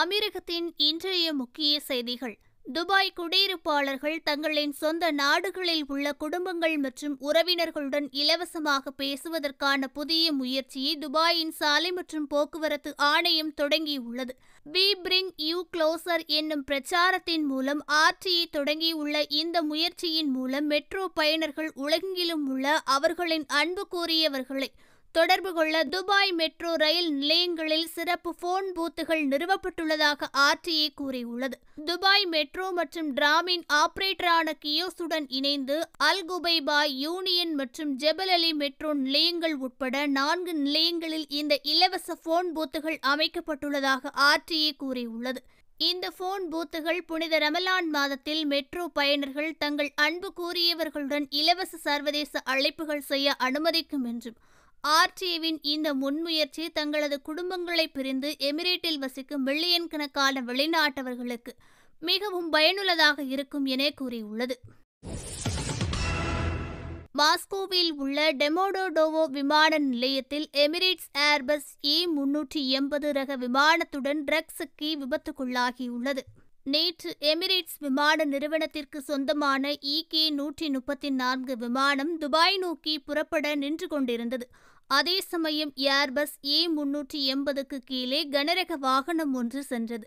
அமீரகத்தின் இன்றைய முக்கிய செய்திகள் துபாய் குடியிருப்பாளர்கள் தங்களின் சொந்த நாடுகளில் உள்ள குடும்பங்கள் மற்றும் உறவினர்களுடன் இலவசமாக பேசுவதற்கான புதிய முயற்சியை துபாயின் சாலை மற்றும் போக்குவரத்து ஆணையம் தொடங்கியுள்ளது பி பிரிங் யூ க்ளோசர் என்னும் பிரச்சாரத்தின் மூலம் ஆர்டிஐ தொடங்கியுள்ள இந்த முயற்சியின் மூலம் மெட்ரோ பயணர்கள் உலகெங்கிலும் உள்ள அவர்களின் அன்பு கூறியவர்களை தொடர்பு கொள்ள துபாய் மெட்ரோ ரயில் நிலையங்களில் சிறப்பு போன் பூத்துகள் நிறுவப்பட்டுள்ளதாக ஆர்டிஏ கூறியுள்ளது துபாய் மெட்ரோ மற்றும் டிராமின் ஆபரேட்டரான கியோசுடன் இணைந்து அல் குபைபா யூனியன் மற்றும் ஜெபல் அலி மெட்ரோ நிலையங்கள் உட்பட நான்கு நிலையங்களில் இந்த இலவச போன் பூத்துகள் அமைக்கப்பட்டுள்ளதாக ஆர்டிஏ கூறியுள்ளது இந்த போன் பூத்துகள் புனித ரமலான் மாதத்தில் மெட்ரோ பயணர்கள் தங்கள் அன்பு கூறியவர்களுடன் இலவச சர்வதேச அழைப்புகள் செய்ய அனுமதிக்கும் என்றும் ஆர்டிவின் இந்த முன்முயற்சி தங்களது குடும்பங்களை பிரிந்து எமிரேட்டில் வசிக்கும் மில்லியன் கணக்கான வெளிநாட்டவர்களுக்கு மிகவும் பயனுள்ளதாக இருக்கும் என கூறியுள்ளது மாஸ்கோவில் உள்ள டெமோடோடோவோ விமான நிலையத்தில் எமிரேட்ஸ் ஏர்பஸ் இ முன்னூற்றி எண்பது ரக விமானத்துடன் ட்ரக்ஸுக்கு விபத்துக்குள்ளாகியுள்ளது நேற்று எமிரேட்ஸ் விமான நிறுவனத்திற்கு சொந்தமான இகே நூற்றி முப்பத்தி நான்கு விமானம் துபாய் நோக்கி புறப்பட நின்று கொண்டிருந்தது அதே சமயம் ஏர்பஸ் ஏ முன்னூற்றி எண்பதுக்கு கீழே கனரக வாகனம் ஒன்று சென்றது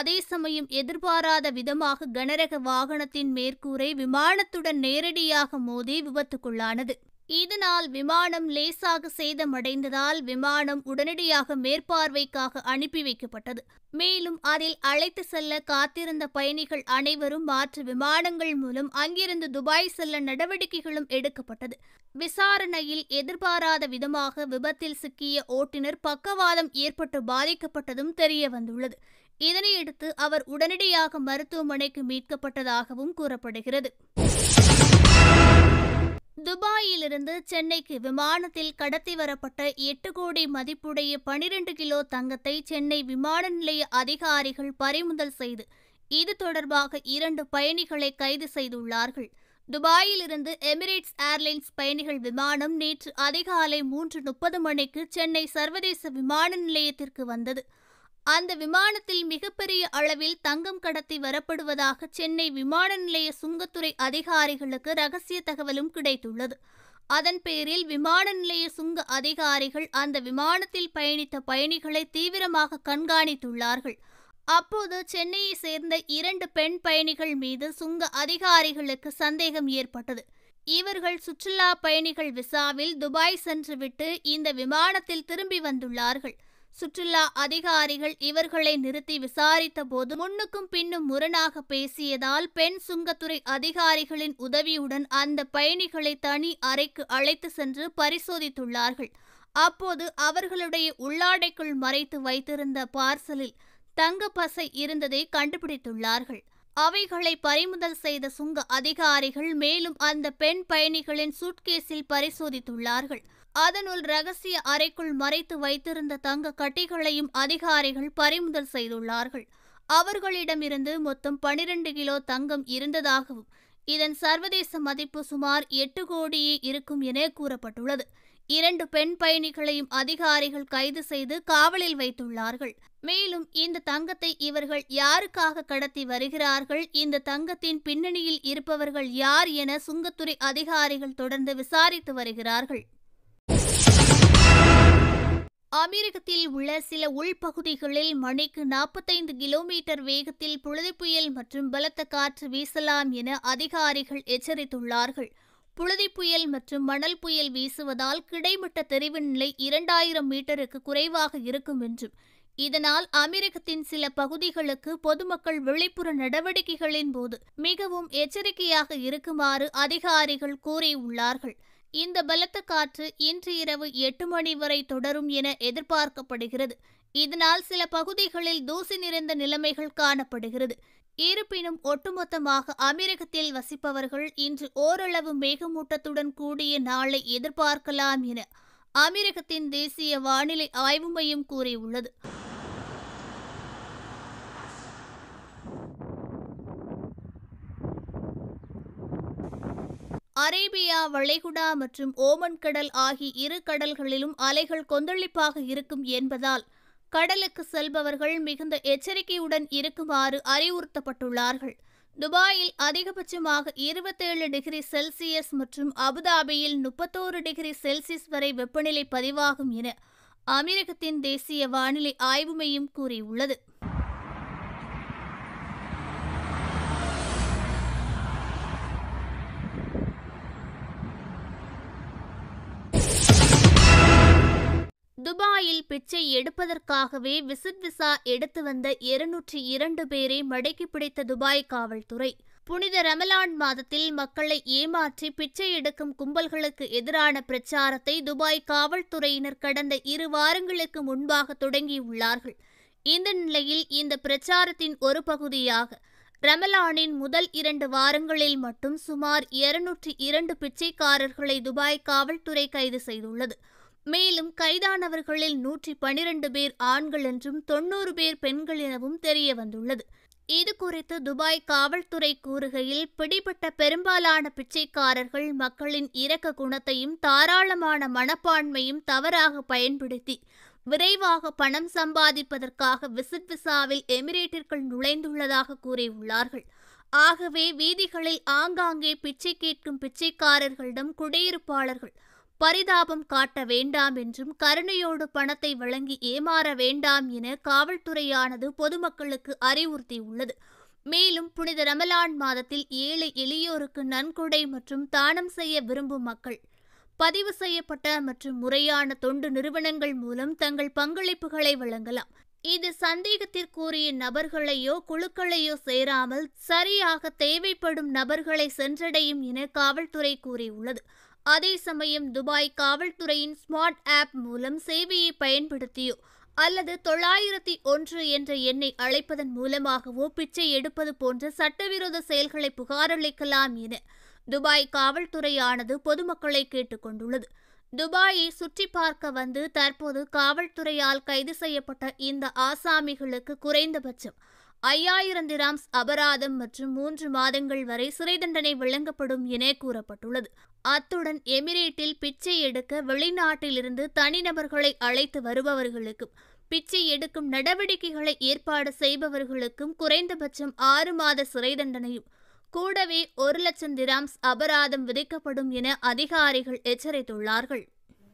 அதே சமயம் எதிர்பாராத விதமாக கனரக வாகனத்தின் மேற்கூரை விமானத்துடன் நேரடியாக மோதி விபத்துக்குள்ளானது இதனால் விமானம் லேசாக சேதமடைந்ததால் விமானம் உடனடியாக மேற்பார்வைக்காக அனுப்பி வைக்கப்பட்டது மேலும் அதில் அழைத்து செல்ல காத்திருந்த பயணிகள் அனைவரும் மாற்று விமானங்கள் மூலம் அங்கிருந்து துபாய் செல்ல நடவடிக்கைகளும் எடுக்கப்பட்டது விசாரணையில் எதிர்பாராத விதமாக விபத்தில் சிக்கிய ஓட்டுநர் பக்கவாதம் ஏற்பட்டு பாதிக்கப்பட்டதும் தெரிய வந்துள்ளது இதனையடுத்து அவர் உடனடியாக மருத்துவமனைக்கு மீட்கப்பட்டதாகவும் கூறப்படுகிறது துபாயிலிருந்து சென்னைக்கு விமானத்தில் கடத்தி வரப்பட்ட எட்டு கோடி மதிப்புடைய பனிரெண்டு கிலோ தங்கத்தை சென்னை விமான நிலைய அதிகாரிகள் பறிமுதல் செய்து இது தொடர்பாக இரண்டு பயணிகளை கைது செய்துள்ளார்கள் துபாயிலிருந்து எமிரேட்ஸ் ஏர்லைன்ஸ் பயணிகள் விமானம் நேற்று அதிகாலை மூன்று முப்பது மணிக்கு சென்னை சர்வதேச விமான நிலையத்திற்கு வந்தது அந்த விமானத்தில் மிகப்பெரிய அளவில் தங்கம் கடத்தி வரப்படுவதாக சென்னை விமான நிலைய சுங்கத்துறை அதிகாரிகளுக்கு ரகசிய தகவலும் கிடைத்துள்ளது அதன் பேரில் விமான நிலைய சுங்க அதிகாரிகள் அந்த விமானத்தில் பயணித்த பயணிகளை தீவிரமாக கண்காணித்துள்ளார்கள் அப்போது சென்னையை சேர்ந்த இரண்டு பெண் பயணிகள் மீது சுங்க அதிகாரிகளுக்கு சந்தேகம் ஏற்பட்டது இவர்கள் சுற்றுலா பயணிகள் விசாவில் துபாய் சென்றுவிட்டு இந்த விமானத்தில் திரும்பி வந்துள்ளார்கள் சுற்றுலா அதிகாரிகள் இவர்களை நிறுத்தி விசாரித்த போது முன்னுக்கும் பின்னும் முரணாக பேசியதால் பெண் சுங்கத்துறை அதிகாரிகளின் உதவியுடன் அந்த பயணிகளை தனி அறைக்கு அழைத்து சென்று பரிசோதித்துள்ளார்கள் அப்போது அவர்களுடைய உள்ளாடைக்குள் மறைத்து வைத்திருந்த பார்சலில் தங்கப்பசை இருந்ததை கண்டுபிடித்துள்ளார்கள் அவைகளை பறிமுதல் செய்த சுங்க அதிகாரிகள் மேலும் அந்த பெண் பயணிகளின் சூட்கேஸில் பரிசோதித்துள்ளார்கள் அதனுள் ரகசிய அறைக்குள் மறைத்து வைத்திருந்த தங்க கட்டிகளையும் அதிகாரிகள் பறிமுதல் செய்துள்ளார்கள் அவர்களிடமிருந்து மொத்தம் பனிரெண்டு கிலோ தங்கம் இருந்ததாகவும் இதன் சர்வதேச மதிப்பு சுமார் எட்டு கோடியே இருக்கும் என கூறப்பட்டுள்ளது இரண்டு பெண் பயணிகளையும் அதிகாரிகள் கைது செய்து காவலில் வைத்துள்ளார்கள் மேலும் இந்த தங்கத்தை இவர்கள் யாருக்காக கடத்தி வருகிறார்கள் இந்த தங்கத்தின் பின்னணியில் இருப்பவர்கள் யார் என சுங்கத்துறை அதிகாரிகள் தொடர்ந்து விசாரித்து வருகிறார்கள் அமெரிக்கத்தில் உள்ள சில உள்பகுதிகளில் மணிக்கு நாற்பத்தைந்து கிலோமீட்டர் வேகத்தில் புழுதி புயல் மற்றும் பலத்த காற்று வீசலாம் என அதிகாரிகள் எச்சரித்துள்ளார்கள் புழுதி புயல் மற்றும் மணல் புயல் வீசுவதால் கிடைமட்ட தெரிவு நிலை இரண்டாயிரம் மீட்டருக்கு குறைவாக இருக்கும் என்றும் இதனால் அமெரிக்கத்தின் சில பகுதிகளுக்கு பொதுமக்கள் வெளிப்புற நடவடிக்கைகளின் போது மிகவும் எச்சரிக்கையாக இருக்குமாறு அதிகாரிகள் கூறியுள்ளார்கள் இந்த பலத்த காற்று இன்று இரவு எட்டு மணி வரை தொடரும் என எதிர்பார்க்கப்படுகிறது இதனால் சில பகுதிகளில் தூசி நிறைந்த நிலைமைகள் காணப்படுகிறது இருப்பினும் ஒட்டுமொத்தமாக அமெரிக்கத்தில் வசிப்பவர்கள் இன்று ஓரளவு மேகமூட்டத்துடன் கூடிய நாளை எதிர்பார்க்கலாம் என அமெரிக்கத்தின் தேசிய வானிலை ஆய்வு மையம் கூறியுள்ளது அரேபியா வளைகுடா மற்றும் ஓமன் கடல் ஆகிய இரு கடல்களிலும் அலைகள் கொந்தளிப்பாக இருக்கும் என்பதால் கடலுக்கு செல்பவர்கள் மிகுந்த எச்சரிக்கையுடன் இருக்குமாறு அறிவுறுத்தப்பட்டுள்ளார்கள் துபாயில் அதிகபட்சமாக இருபத்தேழு டிகிரி செல்சியஸ் மற்றும் அபுதாபியில் முப்பத்தோரு டிகிரி செல்சியஸ் வரை வெப்பநிலை பதிவாகும் என அமெரிக்கத்தின் தேசிய வானிலை ஆய்வு மையம் கூறியுள்ளது துபாயில் பிச்சை எடுப்பதற்காகவே விசிட் விசா எடுத்து வந்த இருநூற்றி இரண்டு பேரை மடக்கி பிடித்த துபாய் காவல்துறை புனித ரமலான் மாதத்தில் மக்களை ஏமாற்றி பிச்சை எடுக்கும் கும்பல்களுக்கு எதிரான பிரச்சாரத்தை துபாய் காவல்துறையினர் கடந்த இரு வாரங்களுக்கு முன்பாக தொடங்கியுள்ளார்கள் இந்த நிலையில் இந்த பிரச்சாரத்தின் ஒரு பகுதியாக ரமலானின் முதல் இரண்டு வாரங்களில் மட்டும் சுமார் இருநூற்றி இரண்டு பிச்சைக்காரர்களை துபாய் காவல்துறை கைது செய்துள்ளது மேலும் கைதானவர்களில் நூற்றி பனிரெண்டு பேர் ஆண்கள் என்றும் தொன்னூறு பேர் பெண்கள் எனவும் தெரிய வந்துள்ளது இது குறித்து துபாய் காவல்துறை கூறுகையில் பிடிபட்ட பெரும்பாலான பிச்சைக்காரர்கள் மக்களின் இரக்க குணத்தையும் தாராளமான மனப்பான்மையும் தவறாக பயன்படுத்தி விரைவாக பணம் சம்பாதிப்பதற்காக விசிட் விசாவில் எமிரேட்டிற்குள் நுழைந்துள்ளதாக கூறியுள்ளார்கள் ஆகவே வீதிகளில் ஆங்காங்கே பிச்சை கேட்கும் பிச்சைக்காரர்களிடம் குடியிருப்பாளர்கள் பரிதாபம் காட்ட வேண்டாம் என்றும் கருணையோடு பணத்தை வழங்கி ஏமாற வேண்டாம் என காவல்துறையானது பொதுமக்களுக்கு அறிவுறுத்தியுள்ளது மேலும் புனித ரமலான் மாதத்தில் ஏழை எளியோருக்கு நன்கொடை மற்றும் தானம் செய்ய விரும்பும் மக்கள் பதிவு செய்யப்பட்ட மற்றும் முறையான தொண்டு நிறுவனங்கள் மூலம் தங்கள் பங்களிப்புகளை வழங்கலாம் இது சந்தேகத்திற்குரிய நபர்களையோ குழுக்களையோ சேராமல் சரியாக தேவைப்படும் நபர்களை சென்றடையும் என காவல்துறை கூறியுள்ளது அதே சமயம் துபாய் காவல்துறையின் ஸ்மார்ட் ஆப் மூலம் சேவையை பயன்படுத்தியோ அல்லது தொள்ளாயிரத்தி ஒன்று என்ற எண்ணை அழைப்பதன் மூலமாகவோ பிச்சை எடுப்பது போன்ற சட்டவிரோத செயல்களை புகாரளிக்கலாம் என துபாய் காவல்துறையானது பொதுமக்களை கேட்டுக்கொண்டுள்ளது துபாயை சுற்றி பார்க்க வந்து தற்போது காவல்துறையால் கைது செய்யப்பட்ட இந்த ஆசாமிகளுக்கு குறைந்தபட்சம் ஐயாயிரம் திராம்ஸ் அபராதம் மற்றும் மூன்று மாதங்கள் வரை சிறை தண்டனை வழங்கப்படும் என கூறப்பட்டுள்ளது அத்துடன் எமிரேட்டில் பிச்சை எடுக்க வெளிநாட்டிலிருந்து தனிநபர்களை அழைத்து வருபவர்களுக்கும் பிச்சை எடுக்கும் நடவடிக்கைகளை ஏற்பாடு செய்பவர்களுக்கும் குறைந்தபட்சம் ஆறு மாத சிறை தண்டனையும் கூடவே ஒரு லட்சம் திராம்ஸ் அபராதம் விதிக்கப்படும் என அதிகாரிகள் எச்சரித்துள்ளார்கள்